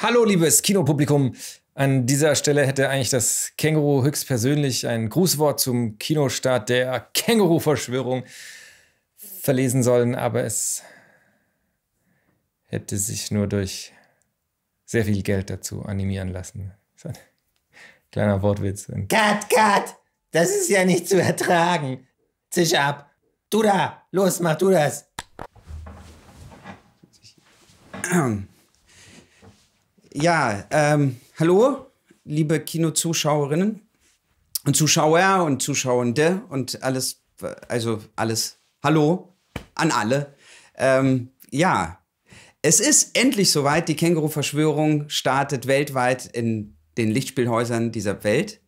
Hallo, liebes Kinopublikum. An dieser Stelle hätte eigentlich das Känguru höchstpersönlich ein Grußwort zum Kinostart der Känguru-Verschwörung verlesen sollen, aber es hätte sich nur durch sehr viel Geld dazu animieren lassen. Kleiner Wortwitz. Kat, Kat, das ist ja nicht zu ertragen. Zisch ab. Du da, los, mach du das. Ja, ähm, hallo, liebe Kinozuschauerinnen und Zuschauer und Zuschauende und alles, also alles. Hallo an alle. Ähm, ja, es ist endlich soweit. Die Känguru-Verschwörung startet weltweit in den Lichtspielhäusern dieser Welt.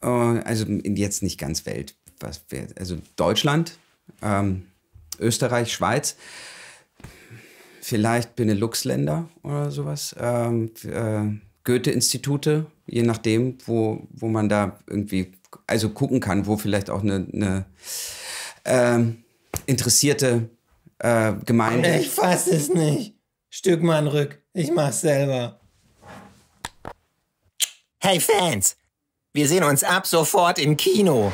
Äh, also jetzt nicht ganz Welt, was wir, also Deutschland, ähm, Österreich, Schweiz vielleicht Benelux-Länder oder sowas, ähm, äh, Goethe-Institute, je nachdem, wo, wo man da irgendwie, also gucken kann, wo vielleicht auch eine, eine ähm, interessierte äh, Gemeinde. Ich fasse es nicht. Stück mal rück. Ich mach's selber. Hey Fans, wir sehen uns ab sofort im Kino.